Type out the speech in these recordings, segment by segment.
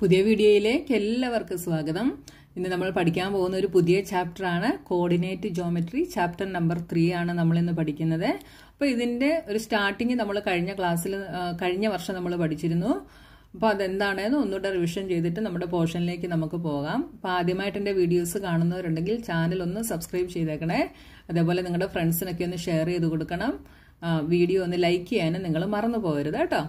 പുതിയ വീഡിയോയിലേക്ക് എല്ലാവർക്കും സ്വാഗതം ഇന്ന് നമ്മൾ പഠിക്കാൻ പോകുന്ന ഒരു പുതിയ ചാപ്റ്റർ ആണ് coordinate geometry chapter number three ആണ് നമ്മൾ ഇന്ന് പഠിക്കുന്നത് അപ്പോൾ ഇതിന്റെ ഒരു സ്റ്റാർട്ടിങ് നമ്മൾ കഴിഞ്ഞ ക്ലാസ്സിൽ കഴിഞ്ഞ വർഷം നമ്മൾ പഠിച്ചിരുന്നു അപ്പോൾ അതെന്താണെന്ന് ഒന്നുകൂടെ റിവിഷൻ ചെയ്തിട്ട് നമ്മുടെ പോർഷനിലേക്ക് നമുക്ക് പോകാം അപ്പോൾ ആദ്യമായിട്ട് എൻ്റെ വീഡിയോസ് കാണുന്നവരുണ്ടെങ്കിൽ ചാനൽ ഒന്ന് സബ്സ്ക്രൈബ് ചെയ്തേക്കണേ അതേപോലെ നിങ്ങളുടെ ഫ്രണ്ട്സിനൊക്കെ ഒന്ന് ഷെയർ ചെയ്ത് കൊടുക്കണം വീഡിയോ ഒന്ന് ലൈക്ക് ചെയ്യാനും നിങ്ങൾ മറന്നു പോകരുത് കേട്ടോ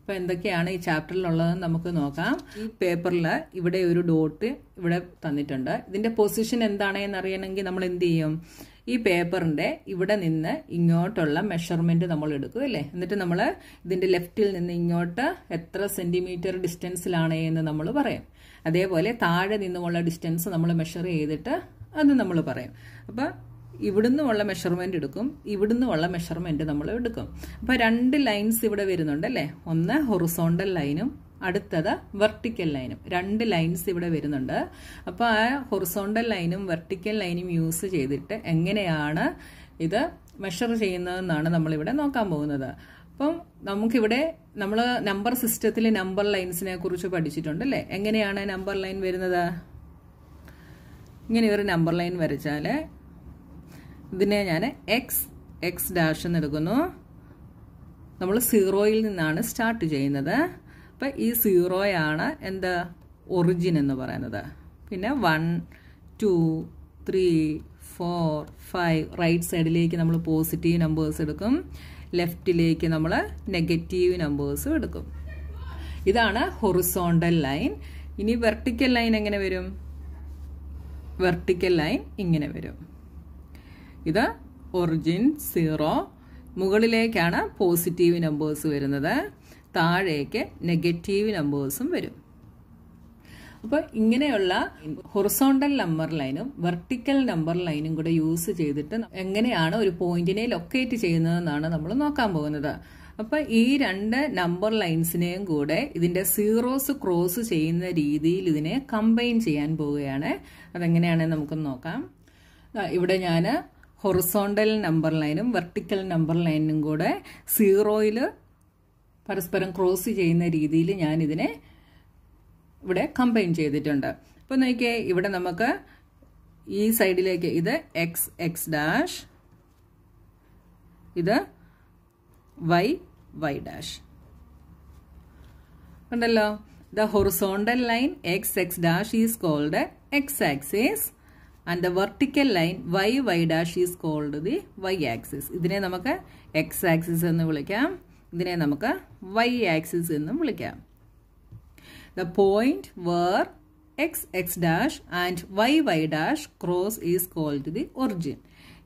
അപ്പോൾ എന്തൊക്കെയാണ് ഈ ചാപ്റ്ററിലുള്ളതെന്ന് നമുക്ക് നോക്കാം ഈ പേപ്പറിൽ ഇവിടെ ഒരു ഡോട്ട് ഇവിടെ തന്നിട്ടുണ്ട് ഇതിൻ്റെ പൊസിഷൻ എന്താണെന്ന് അറിയണമെങ്കിൽ നമ്മൾ എന്ത് ചെയ്യും ഈ പേപ്പറിന്റെ ഇവിടെ നിന്ന് ഇങ്ങോട്ടുള്ള മെഷർമെന്റ് നമ്മൾ എടുക്കും അല്ലേ എന്നിട്ട് നമ്മൾ ഇതിന്റെ ലെഫ്റ്റിൽ നിന്ന് ഇങ്ങോട്ട് എത്ര സെന്റിമീറ്റർ ഡിസ്റ്റൻസിലാണ് എന്ന് നമ്മൾ പറയും അതേപോലെ താഴെ നിന്നുമുള്ള ഡിസ്റ്റൻസ് നമ്മൾ മെഷർ ചെയ്തിട്ട് അത് നമ്മൾ പറയും അപ്പോൾ ഇവിടുന്നുള്ള മെഷർമെന്റ് എടുക്കും ഇവിടുന്നുള്ള മെഷർമെന്റ് നമ്മൾ എടുക്കും അപ്പോൾ രണ്ട് ലൈൻസ് ഇവിടെ വരുന്നുണ്ട് അല്ലെ ഒന്ന് ഹൊറിസോണ്ടൽ ലൈനും അടുത്തത് വെർട്ടിക്കൽ ലൈനും രണ്ട് ലൈൻസ് ഇവിടെ വരുന്നുണ്ട് അപ്പോൾ ആ ഹൊറിസോണ്ടൽ ലൈനും വെർട്ടിക്കൽ ലൈനും യൂസ് ചെയ്തിട്ട് എങ്ങനെയാണ് ഇത് മെഷർ ചെയ്യുന്നതെന്നാണ് നമ്മളിവിടെ നോക്കാൻ പോകുന്നത് അപ്പം നമുക്കിവിടെ നമ്മൾ നമ്പർ സിസ്റ്റത്തിൽ നമ്പർ ലൈൻസിനെ കുറിച്ച് പഠിച്ചിട്ടുണ്ട് അല്ലേ എങ്ങനെയാണ് നമ്പർ ലൈൻ വരുന്നത് ഇങ്ങനെ ഒരു നമ്പർ ലൈൻ വരച്ചാൽ ഇതിനെ ഞാൻ എക്സ് എക്സ് ഡാഷ് എന്ന് എടുക്കുന്നു നമ്മൾ സീറോയിൽ നിന്നാണ് സ്റ്റാർട്ട് ചെയ്യുന്നത് അപ്പം ഈ സീറോയാണ് എന്ത് ഒറിജിൻ എന്ന് പറയുന്നത് പിന്നെ one two three four five right സൈഡിലേക്ക് നമ്മൾ പോസിറ്റീവ് നമ്പേഴ്സ് എടുക്കും ലെഫ്റ്റിലേക്ക് നമ്മൾ നെഗറ്റീവ് നമ്പേഴ്സും എടുക്കും ഇതാണ് ഹൊറിസോണ്ടൽ ലൈൻ ഇനി വെർട്ടിക്കൽ ലൈൻ എങ്ങനെ വരും വെർട്ടിക്കൽ ലൈൻ ഇങ്ങനെ വരും ഇത് ഒറിജിൻ സീറോ മുകളിലേക്കാണ് പോസിറ്റീവ് നമ്പേഴ്സ് വരുന്നത് താഴേക്ക് നെഗറ്റീവ് നമ്പേഴ്സും വരും അപ്പോൾ ഇങ്ങനെയുള്ള ഹൊറിസോണ്ടൽ നമ്പർ ലൈനും വെർട്ടിക്കൽ നമ്പർ ലൈനും കൂടെ യൂസ് ചെയ്തിട്ട് എങ്ങനെയാണ് ഒരു പോയിന്റിനെ ലൊക്കേറ്റ് ചെയ്യുന്നതെന്നാണ് നമ്മൾ നോക്കാൻ പോകുന്നത് അപ്പോൾ ഈ രണ്ട് നമ്പർ ലൈൻസിനെയും കൂടെ ഇതിന്റെ സീറോസ് ക്രോസ് ചെയ്യുന്ന രീതിയിൽ ഇതിനെ കമ്പൈൻ ചെയ്യാൻ പോവുകയാണ് അതെങ്ങനെയാണ് നമുക്ക് നോക്കാം ഇവിടെ ഞാൻ ഹൊറിസോണ്ടൽ നമ്പർ ലൈനും വെർട്ടിക്കൽ നമ്പർ ലൈനും കൂടെ സീറോയിൽ പരസ്പരം ക്രോസ് ചെയ്യുന്ന രീതിയിൽ ഞാനിതിനെ ഇവിടെ കമ്പൈൻ ചെയ്തിട്ടുണ്ട് അപ്പോൾ നോക്കിയേ ഇവിടെ നമുക്ക് ഈ സൈഡിലേക്ക് ഇത് എക്സ് എക്സ് ഡാഷ് ഇത് വൈ വൈ ഡാഷ് ഉണ്ടല്ലോ the horizontal line X X dash is called X axis and the vertical line Y Y dash is called the Y axis ഇതിനെ നമുക്ക് എക്സ് ആക്സിസ് എന്ന് വിളിക്കാം ഇതിനെ നമുക്ക് വൈ ആക്സിസ് എന്നും വിളിക്കാം the point where X X dash and Y Y dash cross is called the origin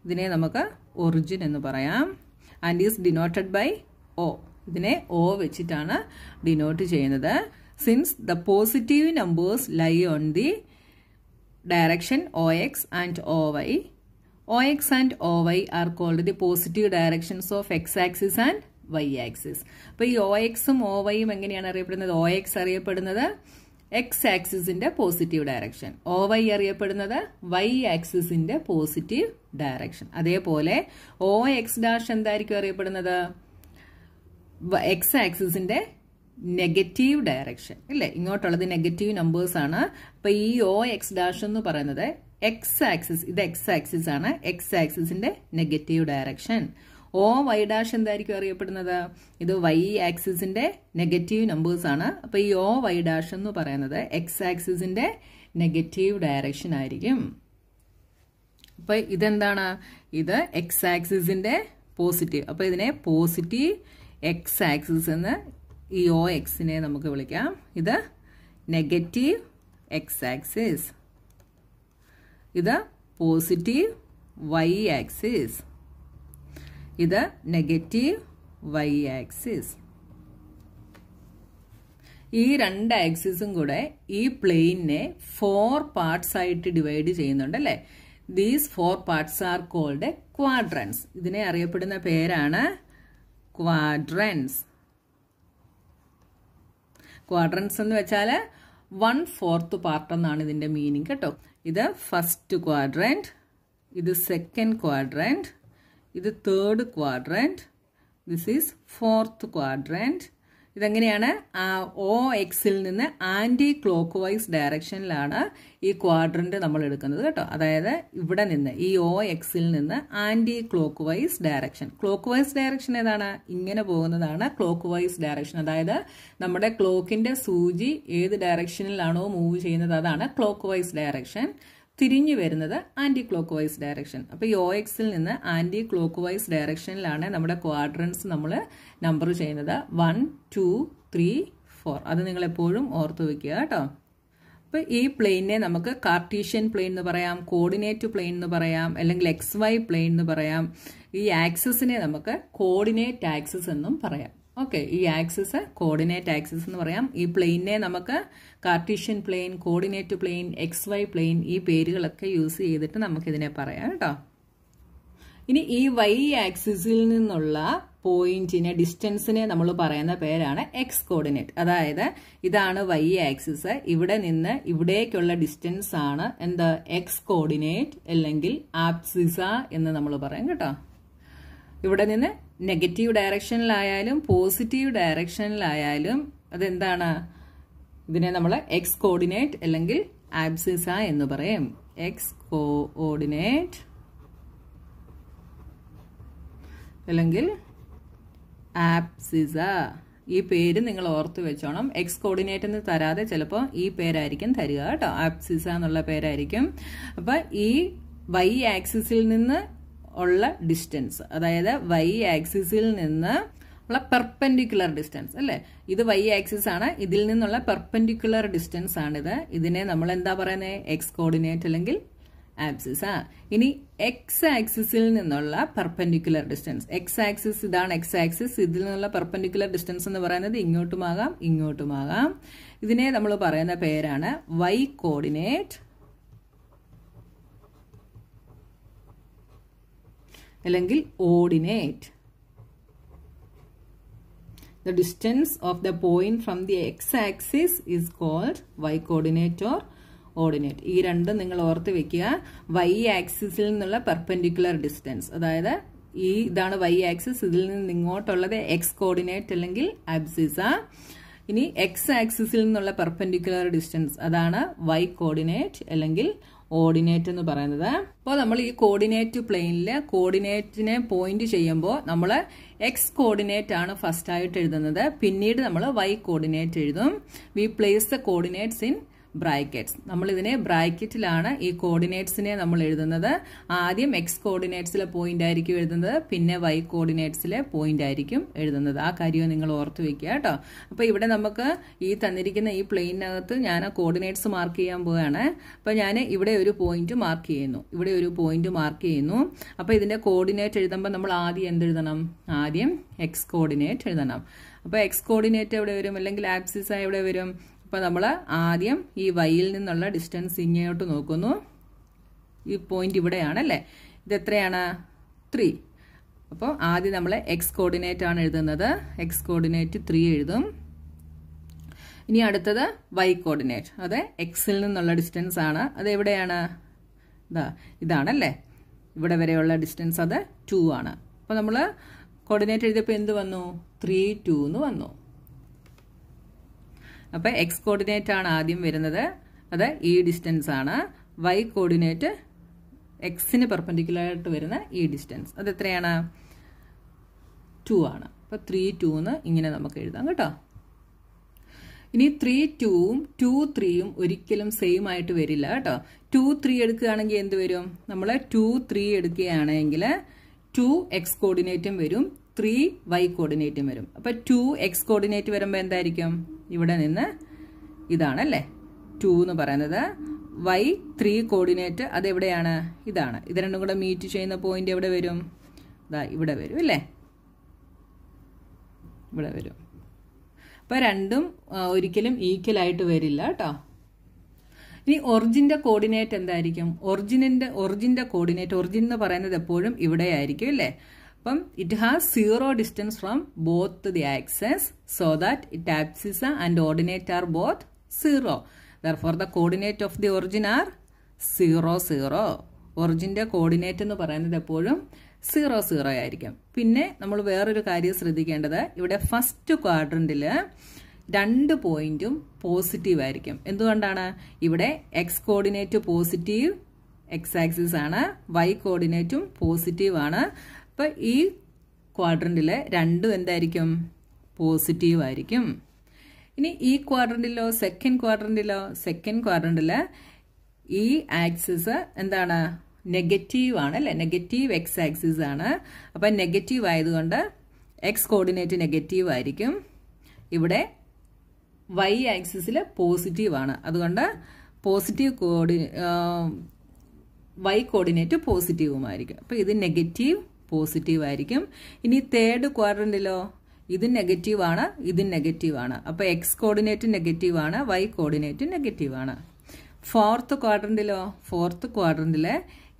ഇതിനെ നമുക്ക് ഒറിജിൻ എന്ന് പറയാം and is denoted by O ഇതിനെ ഒ വെച്ചിട്ടാണ് ഡിനോട്ട് ചെയ്യുന്നത് since the positive numbers lie on the direction O X and O Y O X and O Y are called the positive directions of X axis and Y axis അപ്പൊ ഈ O എക്സും O വൈയും എങ്ങനെയാണ് അറിയപ്പെടുന്നത് O X അറിയപ്പെടുന്നത് X ആക്സിസിന്റെ positive direction O Y അറിയപ്പെടുന്നത് Y ആക്സിസിന്റെ പോസിറ്റീവ് ഡയറക്ഷൻ അതേപോലെ ഒ എക്സ് ഡാഷ് എന്തായിരിക്കും അറിയപ്പെടുന്നത് എക്സ് ആക്സിസിന്റെ നെഗറ്റീവ് ഡയറക്ഷൻ അല്ലെ ഇങ്ങോട്ടുള്ളത് നെഗറ്റീവ് നമ്പേഴ്സ് ആണ് അപ്പൊ ഈ ഒ എക്സ് ഡാഷ് എന്ന് പറയുന്നത് എക്സ് ആക്സിസ് ഇത് എക്സ് ആക്സിസ് ആണ് എക്സ് ആക്സിസിന്റെ negative direction O Y dash എന്തായിരിക്കും അറിയപ്പെടുന്നത് ഇത് വൈ ആക്സിസിന്റെ നെഗറ്റീവ് നമ്പേഴ്സ് ആണ് അപ്പോൾ ഈ ഓ വൈ ഡാഷ് എന്ന് പറയുന്നത് എക്സ് ആക്സിസിന്റെ നെഗറ്റീവ് ഡയറക്ഷൻ ആയിരിക്കും അപ്പോൾ ഇതെന്താണ് ഇത് എക്സ് ആക്സിസിന്റെ പോസിറ്റീവ് അപ്പോൾ ഇതിനെ പോസിറ്റീവ് എക്സ് ആക്സിസ് എന്ന് ഈ ഒ എക്സിനെ നമുക്ക് വിളിക്കാം ഇത് നെഗറ്റീവ് എക്സ് ആക്സിസ് ഇത് പോസിറ്റീവ് വൈ ആക്സിസ് ഇത് നെഗറ്റീവ് വൈ ആക്സിസ് ഈ രണ്ട് ആക്സിസും കൂടെ ഈ പ്ലെയിനെ ഫോർ പാർട്സ് ആയിട്ട് ഡിവൈഡ് ചെയ്യുന്നുണ്ട് അല്ലേ these four parts are called quadrants ഇതിനെ അറിയപ്പെടുന്ന പേരാണ് ക്വാഡ്രൻസ് ക്വാഡ്രൻസ് എന്ന് വെച്ചാൽ വൺ ഫോർത്ത് പാർട്ട് എന്നാണ് ഇതിൻ്റെ മീനിങ് കേട്ടോ ഇത് ഫസ്റ്റ് ക്വാഡ്രൻറ്റ് ഇത് സെക്കൻഡ് ക്വാഡ്രൻറ്റ് ഇത് third quadrant this is fourth quadrant ഇതെങ്ങനെയാണ് ഒ എക്സിൽ നിന്ന് ആൻറ്റി ക്ലോക്ക് വൈസ് ഡയറക്ഷനിലാണ് ഈ ക്വാഡ്രൻറ്റ് നമ്മൾ എടുക്കുന്നത് കേട്ടോ അതായത് ഇവിടെ നിന്ന് ഈ ഒ എക്സിൽ നിന്ന് clock vice direction clock vice direction ഏതാണ് ഇങ്ങനെ പോകുന്നതാണ് ക്ലോക്ക് വൈസ് ഡയറക്ഷൻ അതായത് നമ്മുടെ ക്ലോക്കിൻ്റെ സൂചി ഏത് ഡയറക്ഷനിലാണോ മൂവ് ചെയ്യുന്നത് അതാണ് ക്ലോക്ക് വൈസ് ഡയറക്ഷൻ തിരിഞ്ഞു വരുന്നത് ആൻറ്റി ക്ലോക്ക് വൈസ് ഡയറക്ഷൻ അപ്പോൾ ഈ ഒ എക്സിൽ നിന്ന് ആൻറ്റി ക്ലോക്ക് വൈസ് ഡയറക്ഷനിലാണ് നമ്മുടെ ക്വാഡ്രൻസ് നമ്മൾ നമ്പർ ചെയ്യുന്നത് വൺ ടു ത്രീ ഫോർ അത് നിങ്ങൾ എപ്പോഴും ഓർത്ത് വെക്കുക കേട്ടോ അപ്പോൾ ഈ പ്ലെയിനെ നമുക്ക് കാർട്ടീഷ്യൻ പ്ലെയിൻ എന്ന് പറയാം കോർഡിനേറ്റ് പ്ലെയിൻ എന്ന് പറയാം അല്ലെങ്കിൽ എക്സ് വൈ പ്ലെയിൻ എന്ന് പറയാം ഈ ആക്സിസിനെ നമുക്ക് കോർഡിനേറ്റ് ആക്സിസ് എന്നും പറയാം ഓക്കെ ഈ ആക്സിസ് കോർഡിനേറ്റ് ആക്സിസ് എന്ന് പറയാം ഈ പ്ലെയിനെ നമുക്ക് Cartesian plane coordinate plane X Y plane ഈ പേരുകളൊക്കെ യൂസ് ചെയ്തിട്ട് നമുക്കിതിനെ പറയാം കേട്ടോ ഇനി ഈ വൈ ആക്സിസിൽ നിന്നുള്ള പോയിന്റിനെ ഡിസ്റ്റൻസിനെ നമ്മൾ പറയുന്ന പേരാണ് എക്സ് കോർഡിനേറ്റ് അതായത് ഇതാണ് വൈ ആക്സിസ് ഇവിടെ നിന്ന് ഇവിടേക്കുള്ള ഡിസ്റ്റൻസ് ആണ് എന്താ എക്സ് കോർഡിനേറ്റ് അല്ലെങ്കിൽ ആപ്സിസ എന്ന് നമ്മൾ പറയും കേട്ടോ ഇവിടെ നിന്ന് നെഗറ്റീവ് ഡയറക്ഷനിലായാലും പോസിറ്റീവ് ഡയറക്ഷനിലായാലും അതെന്താണ് ഇതിനെ നമ്മൾ എക്സ് കോർഡിനേറ്റ് അല്ലെങ്കിൽ ആബ്സിസ എന്ന് പറയും എക്സ് കോർഡിനേറ്റ് അല്ലെങ്കിൽ ആപ്സിസ ഈ പേര് നിങ്ങൾ ഓർത്ത് വെച്ചോണം എക്സ് കോർഡിനേറ്റ് എന്ന് തരാതെ ചിലപ്പോൾ ഈ പേരായിരിക്കും തരിക കേട്ടോ ആപ്സിസ എന്നുള്ള പേരായിരിക്കും അപ്പം ഈ വൈ ആക്സിസിൽ നിന്ന് ഉള്ള ഡിസ്റ്റൻസ് അതായത് വൈ ആക്സിസിൽ നിന്ന് ഉള്ള പെർപ്പൻഡിക്കുലർ ഡിസ്റ്റൻസ് അല്ലേ ഇത് വൈ ആക്സിസ് ആണ് ഇതിൽ നിന്നുള്ള പെർപ്പൻഡിക്കുലർ ഡിസ്റ്റൻസ് ആണിത് ഇതിനെ നമ്മൾ എന്താ പറയുന്നത് എക്സ് കോർഡിനേറ്റ് അല്ലെങ്കിൽ ആക്സിസ് ആ ഇനി എക്സ് ആക്സിസിൽ നിന്നുള്ള പെർപ്പൻഡിക്കുലർ ഡിസ്റ്റൻസ് എക്സ് ആക്സിസ് ഇതാണ് എക്സ് ആക്സിസ് ഇതിൽ നിന്നുള്ള പെർപ്പൻഡിക്കുലർ ഡിസ്റ്റൻസ് എന്ന് പറയുന്നത് ഇങ്ങോട്ടുമാകാം ഇങ്ങോട്ടുമാകാം ഇതിനെ നമ്മൾ പറയുന്ന പേരാണ് വൈ കോർഡിനേറ്റ് അല്ലെങ്കിൽ ordinate the distance of the point from the X axis is called Y coordinate or ordinate ഈ രണ്ടും നിങ്ങൾ ഓർത്ത് വെക്കുക വൈ ആക്സിസിൽ നിന്നുള്ള പെർപെൻഡിക്കുലർ ഡിസ്റ്റൻസ് അതായത് ഈ ഇതാണ് വൈ ആക്സിസ് ഇതിൽ നിന്ന് ഇങ്ങോട്ടുള്ളത് എക്സ് കോർഡിനേറ്റ് അല്ലെങ്കിൽ ആബ്സിസ ഇനി എക്സ് ആക്സിസിൽ നിന്നുള്ള പെർപെൻഡിക്കുലർ ഡിസ്റ്റൻസ് അതാണ് വൈ കോർഡിനേറ്റ് അല്ലെങ്കിൽ ഓർഡിനേറ്റ് എന്ന് പറയുന്നത് അപ്പോൾ നമ്മൾ ഈ കോർഡിനേറ്റ് പ്ലെയിനിൽ കോർഡിനേറ്റിനെ പോയിന്റ് ചെയ്യുമ്പോൾ നമ്മൾ എക്സ് കോർഡിനേറ്റ് ആണ് ഫസ്റ്റ് ആയിട്ട് എഴുതുന്നത് പിന്നീട് നമ്മൾ വൈ കോർഡിനേറ്റ് എഴുതും we place the coordinates in brackets നമ്മളിതിനെ ബ്രാക്കറ്റിലാണ് ഈ കോർഡിനേറ്റ്സിനെ നമ്മൾ എഴുതുന്നത് ആദ്യം എക്സ് കോർഡിനേറ്റ്സിലെ പോയിന്റ് ആയിരിക്കും എഴുതുന്നത് പിന്നെ വൈ കോർഡിനേറ്റ്സിലെ പോയിന്റ് ആയിരിക്കും എഴുതുന്നത് ആ കാര്യവും നിങ്ങൾ ഓർത്ത് വെക്കുക കേട്ടോ അപ്പോൾ ഇവിടെ നമുക്ക് ഈ തന്നിരിക്കുന്ന ഈ പ്ലെയിനകത്ത് ഞാൻ കോർഡിനേറ്റ്സ് മാർക്ക് ചെയ്യാൻ പോവുകയാണ് അപ്പോൾ ഞാൻ ഇവിടെ ഒരു പോയിന്റ് മാർക്ക് ചെയ്യുന്നു ഇവിടെ ഒരു പോയിന്റ് മാർക്ക് ചെയ്യുന്നു അപ്പോൾ ഇതിന്റെ കോർഡിനേറ്റ് എഴുതുമ്പോൾ നമ്മൾ ആദ്യം എന്തെഴുതണം ആദ്യം എക്സ് കോർഡിനേറ്റ് എഴുതണം അപ്പോൾ എക്സ് കോർഡിനേറ്റ് എവിടെ വരും അല്ലെങ്കിൽ ആക്സിസ് എവിടെ വരും അപ്പോൾ നമ്മൾ ആദ്യം ഈ വൈയിൽ നിന്നുള്ള ഡിസ്റ്റൻസ് ഇങ്ങോട്ട് നോക്കുന്നു ഈ പോയിന്റ് ഇവിടെയാണല്ലേ ഇതെത്രയാണ് ത്രീ അപ്പോൾ ആദ്യം നമ്മൾ എക്സ് കോർഡിനേറ്റ് ആണ് എഴുതുന്നത് എക്സ് കോർഡിനേറ്റ് ത്രീ എഴുതും ഇനി അടുത്തത് വൈ കോർഡിനേറ്റ് അത് എക്സിൽ നിന്നുള്ള ഡിസ്റ്റൻസ് ആണ് അത് എവിടെയാണ് ഇതാ ഇതാണല്ലേ ഇവിടെ വരെയുള്ള ഡിസ്റ്റൻസ് അത് ടു ആണ് അപ്പോൾ നമ്മൾ കോർഡിനേറ്റ് എഴുതിയപ്പോൾ എന്ത് വന്നു ത്രീ ടു എന്ന് വന്നു അപ്പോൾ എക്സ് കോർഡിനേറ്റ് ആണ് ആദ്യം വരുന്നത് അത് ഈ ഡിസ്റ്റൻസ് ആണ് വൈ കോർഡിനേറ്റ് എക്സിന് പെർപ്പൻഡിക്കുലറായിട്ട് വരുന്ന ഈ ഡിസ്റ്റൻസ് അത് എത്രയാണ് ടു ആണ് അപ്പോൾ ത്രീ ടു എന്ന് ഇങ്ങനെ നമുക്ക് എഴുതാം കേട്ടോ ഇനി ത്രീ ടൂവും ടു ത്രീയും ഒരിക്കലും സെയിം ആയിട്ട് വരില്ല കേട്ടോ ടു ത്രീ എടുക്കുകയാണെങ്കിൽ എന്ത് വരും നമ്മൾ ടു ത്രീ എടുക്കുകയാണെങ്കിൽ ടു എക്സ് കോർഡിനേറ്റും വരും ത്രീ വൈ കോർഡിനേറ്റും വരും അപ്പോൾ ടു എക്സ് കോർഡിനേറ്റ് വരുമ്പോൾ എന്തായിരിക്കും ഇവിടെ നിന്ന് ഇതാണല്ലേ ടു എന്ന് പറയുന്നത് വൈ ത്രീ കോർഡിനേറ്റ് അതെവിടെയാണ് ഇതാണ് ഇത് രണ്ടും കൂടെ മീറ്റ് ചെയ്യുന്ന പോയിന്റ് എവിടെ വരും ഇതാ ഇവിടെ വരും അല്ലേ ഇവിടെ വരും അപ്പോൾ രണ്ടും ഒരിക്കലും ഈക്വലായിട്ട് വരില്ല കേട്ടോ ഇനി ഒറിജിൻ്റെ കോർഡിനേറ്റ് എന്തായിരിക്കും ഒറിജിനിൻ്റെ ഒറിജിൻ്റെ കോർഡിനേറ്റ് ഒറിജിൻ എന്ന് പറയുന്നത് എപ്പോഴും ഇവിടെ ആയിരിക്കും അല്ലേ അപ്പം it has zero distance from both the axes so that it abscissa and ordinate are both zero for the coordinate of the origin are zero zero ഒറിജിൻ്റെ കോർഡിനേറ്റ് എന്ന് പറയുന്നത് എപ്പോഴും സീറോ സീറോ ആയിരിക്കും പിന്നെ നമ്മൾ വേറൊരു കാര്യം ശ്രദ്ധിക്കേണ്ടത് ഇവിടെ ഫസ്റ്റ് ക്വാഡ്രൻറ്റിൽ രണ്ട് പോയിന്റും പോസിറ്റീവ് ആയിരിക്കും എന്തുകൊണ്ടാണ് ഇവിടെ X coordinate positive X axis ആണ് വൈ കോർഡിനേറ്റും പോസിറ്റീവ് ആണ് അപ്പം ഈ ക്വാഡ്രൻറ്റിൽ രണ്ടും എന്തായിരിക്കും പോസിറ്റീവ് ആയിരിക്കും ഇനി ഈ ക്വാഡ്രൻറ്റിലോ സെക്കൻഡ് ക്വാഡ്രൻറ്റിലോ സെക്കൻഡ് ക്വാഡ്രൻറ്റിൽ ഈ ആക്സിസ് എന്താണ് നെഗറ്റീവ് ആണ് അല്ലെ നെഗറ്റീവ് എക്സ് ആക്സിസ് ആണ് അപ്പം നെഗറ്റീവ് ആയതുകൊണ്ട് എക്സ് കോർഡിനേറ്റ് നെഗറ്റീവ് ആയിരിക്കും ഇവിടെ വൈ ആക്സിസിൽ പോസിറ്റീവ് ആണ് അതുകൊണ്ട് പോസിറ്റീവ് കോർഡി വൈ കോർഡിനേറ്റ് പോസിറ്റീവുമായിരിക്കും അപ്പോൾ ഇത് നെഗറ്റീവ് പോസിറ്റീവ് ആയിരിക്കും ഇനി തേർഡ് ക്വാഡ്രന്റിലോ ഇത് നെഗറ്റീവാണ് നെഗറ്റീവ് നെഗറ്റീവാണ് അപ്പോൾ എക്സ് കോർഡിനേറ്റ് നെഗറ്റീവാണ് വൈ കോർഡിനേറ്റ് നെഗറ്റീവാണ് ഫോർത്ത് ക്വാഡ്രന്റിലോ ഫോർത്ത് ക്വാഡ്രന്റിലെ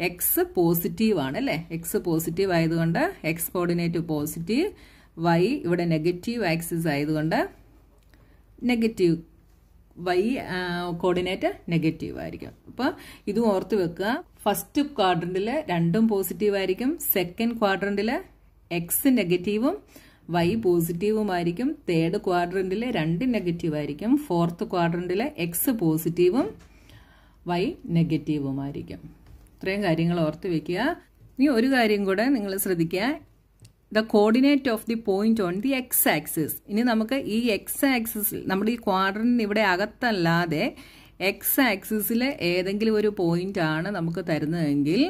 എക്സ് പോസിറ്റീവ് ആണ് അല്ലേ എക്സ് പോസിറ്റീവ് ആയതുകൊണ്ട് എക്സ് കോർഡിനേറ്റ് പോസിറ്റീവ് വൈ ഇവിടെ നെഗറ്റീവ് ആക്സിസ് ആയതുകൊണ്ട് നെഗറ്റീവ് വൈ കോർഡിനേറ്റ് നെഗറ്റീവ് ആയിരിക്കും അപ്പൊ ഇതും ഓർത്ത് വെക്കുക ഫസ്റ്റ് ക്വാഡ്രന്റില് രണ്ടും പോസിറ്റീവ് ആയിരിക്കും സെക്കൻഡ് ക്വാഡ്രന്റില് എക്സ് നെഗറ്റീവും വൈ പോസിറ്റീവും ആയിരിക്കും തേർഡ് ക്വാഡ്രന്റില് രണ്ട് നെഗറ്റീവ് ആയിരിക്കും ഫോർത്ത് ക്വാഡ്രന്റില് എക്സ് പോസിറ്റീവും വൈ നെഗറ്റീവുമായിരിക്കും ഇത്രയും കാര്യങ്ങൾ ഓർത്ത് വെക്കുക ഇനി ഒരു കാര്യം കൂടെ നിങ്ങൾ ശ്രദ്ധിക്കുക the coordinate of the point on the X axis ഇനി നമുക്ക് ഈ എക്സ് ആക്സിസിൽ നമ്മുടെ ഈ ക്വാഡറിന് ഇവിടെ അകത്തല്ലാതെ എക്സ് ആക്സിസിലെ ഏതെങ്കിലും ഒരു പോയിന്റ് ആണ് നമുക്ക് തരുന്നതെങ്കിൽ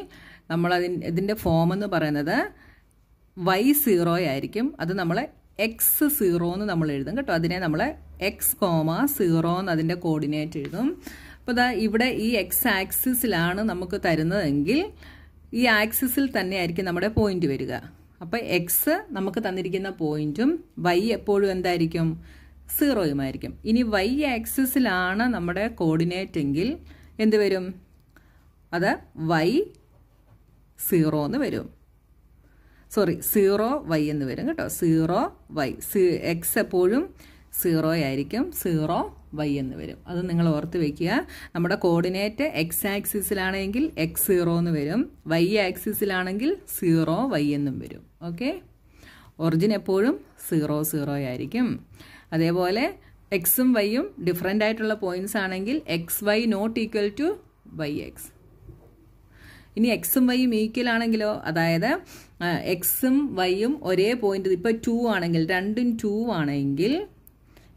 നമ്മൾ അതിന് ഇതിൻ്റെ ഫോം എന്ന് പറയുന്നത് വൈ സീറോ ആയിരിക്കും അത് നമ്മൾ എക്സ് സീറോ എന്ന് നമ്മൾ എഴുതും കേട്ടോ അതിനെ നമ്മൾ എക്സ് കോമ സീറോ എന്ന് അതിൻ്റെ കോർഡിനേറ്റ് എഴുതും അപ്പോൾ ഇതാ ഇവിടെ ഈ എക്സ് ആക്സിസിലാണ് നമുക്ക് തരുന്നതെങ്കിൽ ഈ ആക്സിസിൽ തന്നെയായിരിക്കും നമ്മുടെ പോയിന്റ് വരിക അപ്പോൾ എക്സ് നമുക്ക് തന്നിരിക്കുന്ന പോയിന്റും വൈ എപ്പോഴും എന്തായിരിക്കും സീറോയുമായിരിക്കും ഇനി വൈ ആക്സിസിലാണ് നമ്മുടെ കോർഡിനേറ്റ് എങ്കിൽ എന്ത് വരും അത് വൈ സീറോ എന്ന് വരും സോറി സീറോ വൈ എന്ന് വരും കേട്ടോ സീറോ വൈ എക്സ് എപ്പോഴും സീറോ ആയിരിക്കും സീറോ വൈ എന്ന് വരും അത് നിങ്ങൾ ഓർത്ത് വെക്കുക നമ്മുടെ കോർഡിനേറ്റ് എക്സ് ആക്സിസിലാണെങ്കിൽ എക്സ് സീറോ എന്ന് വരും വൈ ആക്സിസിലാണെങ്കിൽ സീറോ വൈ എന്നും വരും ഓക്കെ ഒറിജിൻ എപ്പോഴും സീറോ സീറോ ആയിരിക്കും അതേപോലെ എക്സും വൈയും ഡിഫറെൻ്റ് ആയിട്ടുള്ള പോയിന്റ്സ് ആണെങ്കിൽ x y not equal to y x ഇനി എക്സും വൈയും ഈക്വൽ ആണെങ്കിലോ അതായത് എക്സും വൈയും ഒരേ പോയിന്റ് ഇപ്പോൾ ടു ആണെങ്കിൽ രണ്ടും ടു ആണെങ്കിൽ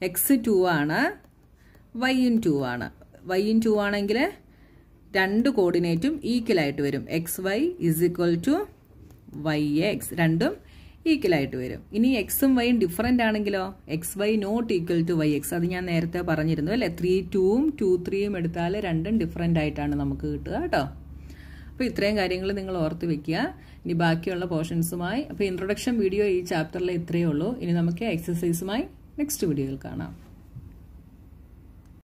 എക്സ് ടു ആണ് വൈയും ടു ആണ് വൈയും ടു ആണെങ്കിൽ രണ്ട് കോർഡിനേറ്റും ഈക്വൽ ആയിട്ട് വരും x y is equal to y x രണ്ടും ഈക്വലായിട്ട് വരും ഇനി എക്സും വൈയും ഡിഫറൻ്റ് ആണെങ്കിലോ x y not equal to y x അത് ഞാൻ നേരത്തെ പറഞ്ഞിരുന്നു അല്ലേ ത്രീ ടൂവും ടു ത്രീയും എടുത്താൽ രണ്ടും ഡിഫറൻ്റ് ആയിട്ടാണ് നമുക്ക് കിട്ടുക കേട്ടോ അപ്പോൾ ഇത്രയും കാര്യങ്ങൾ നിങ്ങൾ ഓർത്ത് വെക്കുക ഇനി ബാക്കിയുള്ള പോർഷൻസുമായി അപ്പോൾ ഇൻട്രൊഡക്ഷൻ വീഡിയോ ഈ ചാപ്റ്ററിൽ ഇത്രയേ ഉള്ളൂ ഇനി നമുക്ക് എക്സസൈസുമായി നെക്സ്റ്റ് വീഡിയോയിൽ കാണാം